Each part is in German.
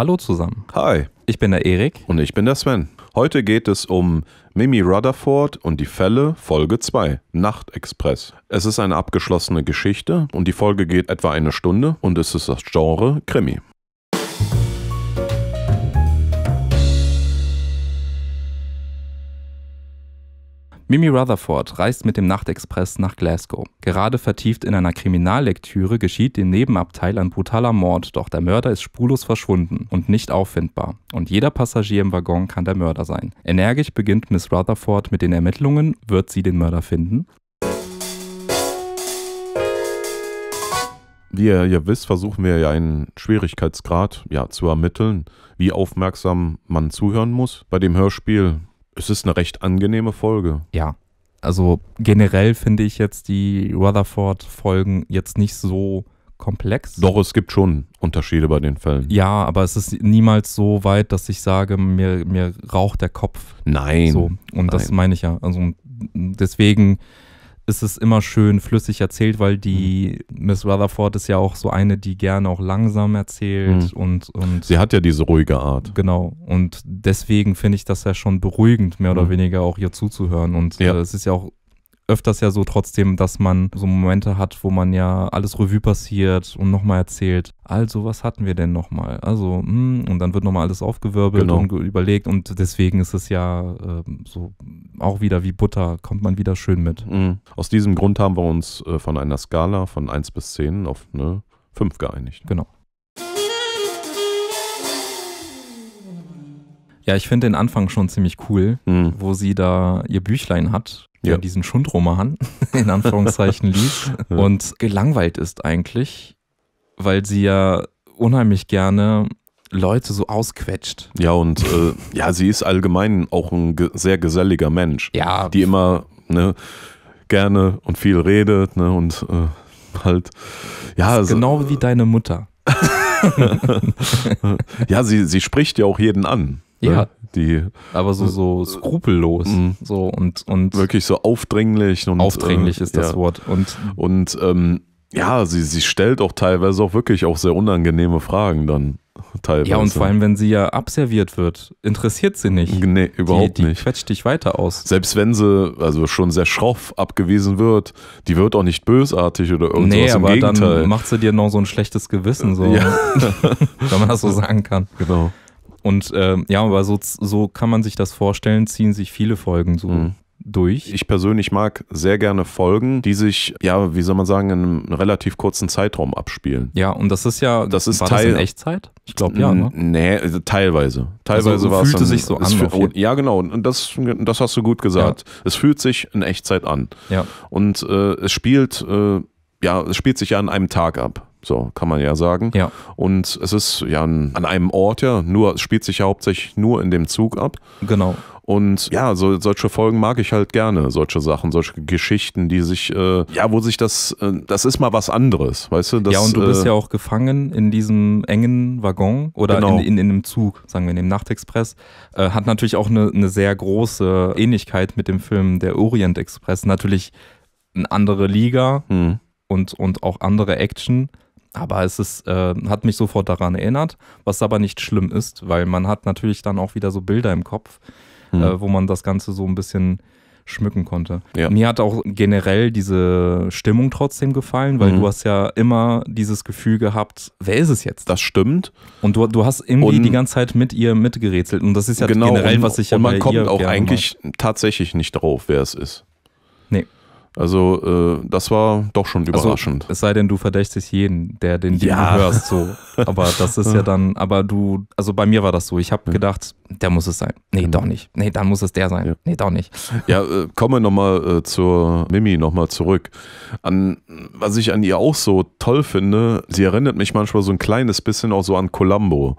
Hallo zusammen. Hi. Ich bin der Erik. Und ich bin der Sven. Heute geht es um Mimi Rutherford und die Fälle Folge 2, Nachtexpress. Es ist eine abgeschlossene Geschichte und die Folge geht etwa eine Stunde und es ist das Genre Krimi. Mimi Rutherford reist mit dem Nachtexpress nach Glasgow. Gerade vertieft in einer Kriminallektüre geschieht im Nebenabteil ein brutaler Mord, doch der Mörder ist spurlos verschwunden und nicht auffindbar. Und jeder Passagier im Waggon kann der Mörder sein. Energisch beginnt Miss Rutherford mit den Ermittlungen. Wird sie den Mörder finden? Wie ihr ja wisst, versuchen wir ja einen Schwierigkeitsgrad ja, zu ermitteln, wie aufmerksam man zuhören muss. Bei dem Hörspiel es ist eine recht angenehme Folge. Ja. Also generell finde ich jetzt die Rutherford-Folgen jetzt nicht so komplex. Doch, es gibt schon Unterschiede bei den Fällen. Ja, aber es ist niemals so weit, dass ich sage, mir, mir raucht der Kopf. Nein. So. Und Nein. das meine ich ja. Also deswegen ist es immer schön flüssig erzählt, weil die mhm. Miss Rutherford ist ja auch so eine, die gerne auch langsam erzählt mhm. und, und. Sie hat ja diese ruhige Art. Genau. Und deswegen finde ich das ja schon beruhigend, mehr oder mhm. weniger auch ihr zuzuhören. Und ja. äh, es ist ja auch öfters ja so trotzdem, dass man so Momente hat, wo man ja alles Revue passiert und nochmal erzählt, also was hatten wir denn nochmal? Also, hm, und dann wird nochmal alles aufgewirbelt genau. und überlegt und deswegen ist es ja äh, so auch wieder wie Butter, kommt man wieder schön mit. Mhm. Aus diesem Grund haben wir uns äh, von einer Skala von 1 bis 10 auf eine 5 geeinigt. Genau. Ja, ich finde den Anfang schon ziemlich cool, mhm. wo sie da ihr Büchlein hat der ja. diesen Schundroman in Anführungszeichen liest ja. und gelangweilt ist eigentlich, weil sie ja unheimlich gerne Leute so ausquetscht. Ja, und äh, ja, sie ist allgemein auch ein ge sehr geselliger Mensch. Ja. Die immer ne, gerne und viel redet ne, und äh, halt, ja. Also, genau wie deine Mutter. ja, sie, sie spricht ja auch jeden an. Ne? Ja, die aber so äh, so skrupellos mhm. so und und wirklich so aufdringlich und aufdringlich äh, ist das ja. Wort und und ähm, ja, sie, sie stellt auch teilweise auch wirklich auch sehr unangenehme Fragen dann. Teilweise. Ja, und vor allem, wenn sie ja abserviert wird, interessiert sie nicht. Nee, überhaupt die, die nicht. quetscht dich weiter aus. Selbst wenn sie also schon sehr schroff abgewiesen wird, die wird auch nicht bösartig oder irgendwas. Nee, aber Gegenteil. dann macht sie dir noch so ein schlechtes Gewissen, so, ja. wenn man das so sagen kann. Genau. Und äh, ja, aber so, so kann man sich das vorstellen, ziehen sich viele Folgen so mhm. durch. Ich persönlich mag sehr gerne Folgen, die sich, ja, wie soll man sagen, in einem relativ kurzen Zeitraum abspielen. Ja, und das ist ja, das ist war Teil, das in Echtzeit? Ich glaube ja, ne? Nee, also teilweise. Teilweise also, war es fühlte sich so an. Fühl, oh, ja, genau, und das, das hast du gut gesagt. Ja. Es fühlt sich in Echtzeit an. Ja. Und äh, es spielt, äh, ja, es spielt sich ja an einem Tag ab. So kann man ja sagen. Ja. Und es ist ja an, an einem Ort ja, nur es spielt sich ja hauptsächlich nur in dem Zug ab. Genau. Und ja, so, solche Folgen mag ich halt gerne, solche Sachen, solche Geschichten, die sich, äh, ja, wo sich das, äh, das ist mal was anderes, weißt du? Das, ja, und du bist äh, ja auch gefangen in diesem engen Waggon oder genau. in, in, in, einem Zug, sagen wir, in dem Nachtexpress. Äh, hat natürlich auch eine, eine sehr große Ähnlichkeit mit dem Film Der Orient Express. Natürlich eine andere Liga mhm. und, und auch andere Action aber es ist, äh, hat mich sofort daran erinnert, was aber nicht schlimm ist, weil man hat natürlich dann auch wieder so Bilder im Kopf, äh, mhm. äh, wo man das Ganze so ein bisschen schmücken konnte. Ja. Mir hat auch generell diese Stimmung trotzdem gefallen, weil mhm. du hast ja immer dieses Gefühl gehabt, wer ist es jetzt? Das stimmt. Und du, du hast irgendwie und die ganze Zeit mit ihr mitgerätselt. Und das ist ja genau, generell, was ich und, ja Und man kommt auch eigentlich mache. tatsächlich nicht drauf, wer es ist. Nee. Also äh, das war doch schon also, überraschend. Also, es sei denn, du verdächtigst jeden, der den ja. hörst. So. Aber das ist ja dann, aber du, also bei mir war das so. Ich habe ja. Hm. gedacht, der muss es sein. Nee, genau. doch nicht. Nee, dann muss es der sein. Ja. Nee, doch nicht. Ja, äh, komme nochmal äh, zur Mimi nochmal zurück. An, was ich an ihr auch so toll finde, sie erinnert mich manchmal so ein kleines bisschen auch so an Columbo.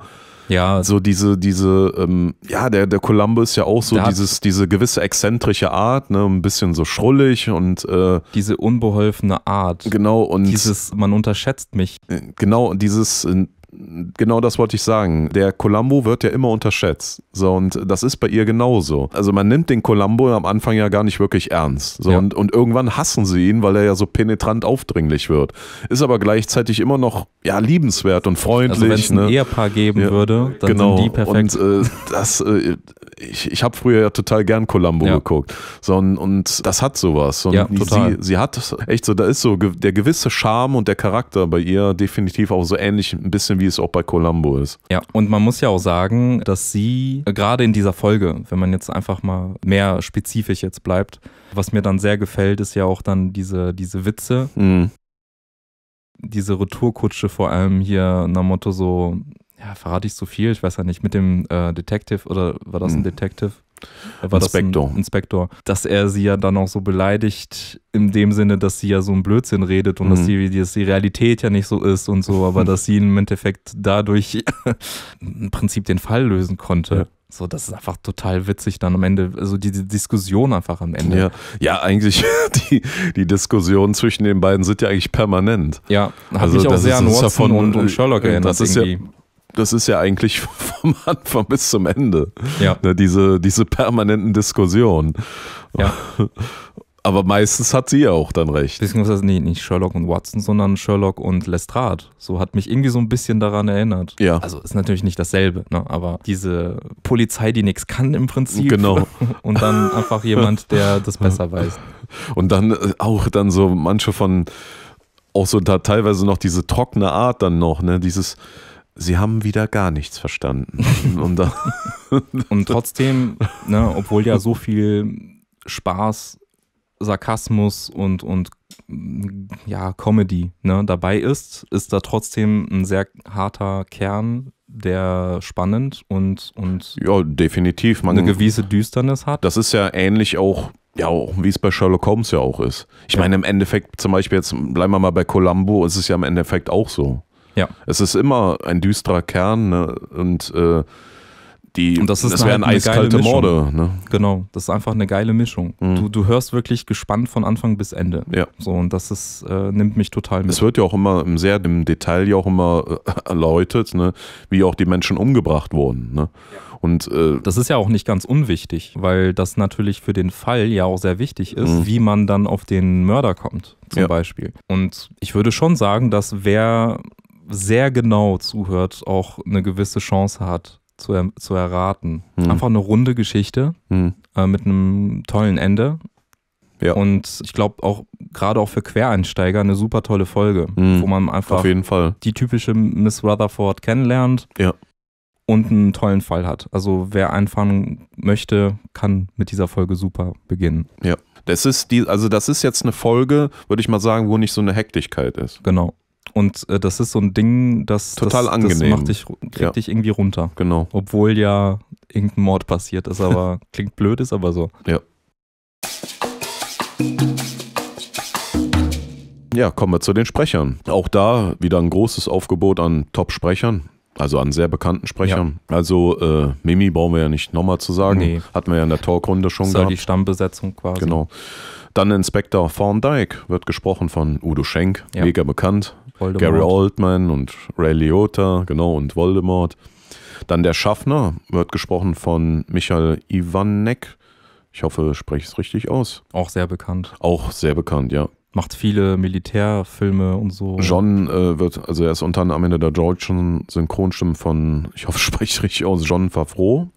Ja. So diese, diese, ähm, ja, der, der Columbus ja auch so dieses, diese gewisse exzentrische Art, ne, ein bisschen so schrullig und äh, diese unbeholfene Art. Genau und dieses, man unterschätzt mich. Äh, genau, dieses äh, genau das wollte ich sagen. Der Columbo wird ja immer unterschätzt. So, und das ist bei ihr genauso. Also man nimmt den Columbo am Anfang ja gar nicht wirklich ernst. So, ja. und, und irgendwann hassen sie ihn, weil er ja so penetrant aufdringlich wird. Ist aber gleichzeitig immer noch ja, liebenswert und freundlich. Also wenn es ne? ein Ehepaar geben ja, würde, dann genau. sind die perfekt. Und äh, das, äh, ich, ich habe früher ja total gern Columbo ja. geguckt. So, und, und, das hat sowas. Und ja, total. Sie, sie hat echt so, da ist so der gewisse Charme und der Charakter bei ihr definitiv auch so ähnlich ein bisschen wie wie es auch bei Columbo ist. Ja, und man muss ja auch sagen, dass sie gerade in dieser Folge, wenn man jetzt einfach mal mehr spezifisch jetzt bleibt, was mir dann sehr gefällt, ist ja auch dann diese, diese Witze. Mhm. Diese Retourkutsche vor allem hier nach Motto so, ja, verrate ich so viel, ich weiß ja nicht, mit dem äh, Detective oder war das ein mhm. Detective? War Inspektor. Das ein Inspektor. Dass er sie ja dann auch so beleidigt, in dem Sinne, dass sie ja so einen Blödsinn redet und mhm. dass, die, dass die Realität ja nicht so ist und so, aber dass sie im Endeffekt dadurch im Prinzip den Fall lösen konnte. Ja. So, das ist einfach total witzig dann am Ende, also die, die Diskussion einfach am Ende. Ja, ja eigentlich, die, die Diskussionen zwischen den beiden sind ja eigentlich permanent. Ja, hat also, mich auch sehr an Watson davon, und, und Sherlock äh, erinnert. Das ist irgendwie. ja das ist ja eigentlich vom Anfang bis zum Ende. Ja. Ne, diese, diese permanenten Diskussionen. Ja. Aber meistens hat sie ja auch dann recht. Beziehungsweise nee, nicht Sherlock und Watson, sondern Sherlock und Lestrade. So hat mich irgendwie so ein bisschen daran erinnert. Ja. Also ist natürlich nicht dasselbe, ne? aber diese Polizei, die nichts kann im Prinzip. Genau. Und dann einfach jemand, der das besser weiß. Und dann äh, auch dann so manche von, auch so da teilweise noch diese trockene Art dann noch, ne? Dieses, sie haben wieder gar nichts verstanden. Und, und trotzdem, ne, obwohl ja so viel Spaß, Sarkasmus und, und ja, Comedy ne, dabei ist, ist da trotzdem ein sehr harter Kern, der spannend und, und ja, definitiv. Man, eine gewisse Düsternis hat. Das ist ja ähnlich auch ja, wie es bei Sherlock Holmes ja auch ist. Ich ja. meine, im Endeffekt, zum Beispiel jetzt, bleiben wir mal bei Columbo, ist es ja im Endeffekt auch so. Ja. Es ist immer ein düsterer Kern ne? und äh, die, und das, ist das wären halt eiskalte Morde. Ne? Genau, das ist einfach eine geile Mischung. Mhm. Du, du hörst wirklich gespannt von Anfang bis Ende. Ja. So, und das ist, äh, nimmt mich total mit. Es wird ja auch immer im sehr im Detail ja auch immer äh, erläutert, ne? wie auch die Menschen umgebracht wurden. Ne? Und, äh, das ist ja auch nicht ganz unwichtig, weil das natürlich für den Fall ja auch sehr wichtig ist, mhm. wie man dann auf den Mörder kommt, zum ja. Beispiel. Und ich würde schon sagen, dass wer sehr genau zuhört, auch eine gewisse Chance hat zu, er, zu erraten. Mhm. Einfach eine runde Geschichte mhm. äh, mit einem tollen Ende. Ja. Und ich glaube auch gerade auch für Quereinsteiger eine super tolle Folge, mhm. wo man einfach die typische Miss Rutherford kennenlernt. Ja und einen tollen Fall hat. Also wer anfangen möchte, kann mit dieser Folge super beginnen. Ja. Das ist die, also das ist jetzt eine Folge, würde ich mal sagen, wo nicht so eine Hektigkeit ist. Genau. Und äh, das ist so ein Ding, das, Total das, angenehm. das macht dich, kriegt ja. dich irgendwie runter. Genau. Obwohl ja irgendein Mord passiert ist, aber klingt blöd, ist aber so. Ja. Ja, kommen wir zu den Sprechern. Auch da wieder ein großes Aufgebot an Top-Sprechern also an sehr bekannten Sprechern. Ja. Also äh, Mimi brauchen wir ja nicht nochmal zu sagen. Nee. Hatten wir ja in der Talkrunde schon das gehabt. Ist die Stammbesetzung quasi. Genau. Dann Inspektor Thorndike wird gesprochen von Udo Schenk, ja. mega bekannt. Voldemort. Gary Oldman und Ray Liotta, genau, und Voldemort. Dann der Schaffner wird gesprochen von Michael Ivanek. Ich hoffe, spreche es richtig aus. Auch sehr bekannt. Auch sehr bekannt, ja macht viele Militärfilme und so. John äh, wird, also er ist unter anderem in der deutschen Synchronstimmen von, ich hoffe, ich spreche richtig aus, John Favreau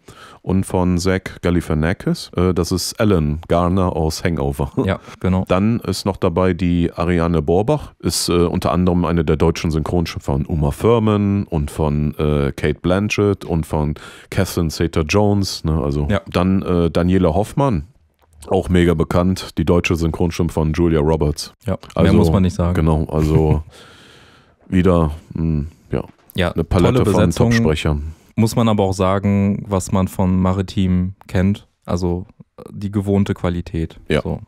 und von Zach Galifianakis. Äh, das ist Alan Garner aus Hangover. Ja, genau. Dann ist noch dabei die Ariane Borbach, ist äh, unter anderem eine der deutschen Synchronstimmen von Uma Thurman und von äh, Kate Blanchett und von Catherine Zeta-Jones. Ne? Also ja. dann äh, Daniela Hoffmann, auch mega bekannt, die deutsche Synchronstimme von Julia Roberts. Ja, also, mehr muss man nicht sagen. Genau, also wieder mh, hm, ja, ja, eine Palette von Top-Sprechern. Muss man aber auch sagen, was man von Maritim kennt, also äh, die gewohnte Qualität. Ja. So.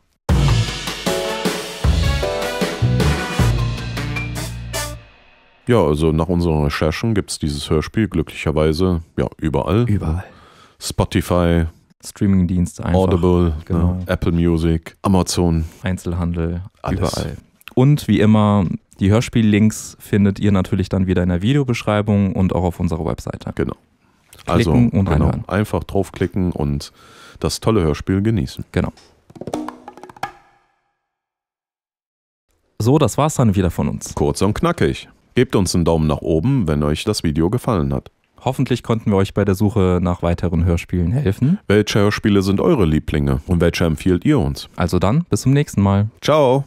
Ja, also nach unseren Recherchen gibt es dieses Hörspiel glücklicherweise ja überall. Überall. Spotify, Streamingdienste einfach. Audible, ne? genau. ne? Apple Music, Amazon. Einzelhandel, Alles. überall. Und wie immer, die Hörspiellinks findet ihr natürlich dann wieder in der Videobeschreibung und auch auf unserer Webseite. Genau. also und genau, einfach draufklicken und das tolle Hörspiel genießen. Genau. So, das war's dann wieder von uns. Kurz und knackig. Gebt uns einen Daumen nach oben, wenn euch das Video gefallen hat. Hoffentlich konnten wir euch bei der Suche nach weiteren Hörspielen helfen. Welche Hörspiele sind eure Lieblinge und welche empfiehlt ihr uns? Also dann, bis zum nächsten Mal. Ciao.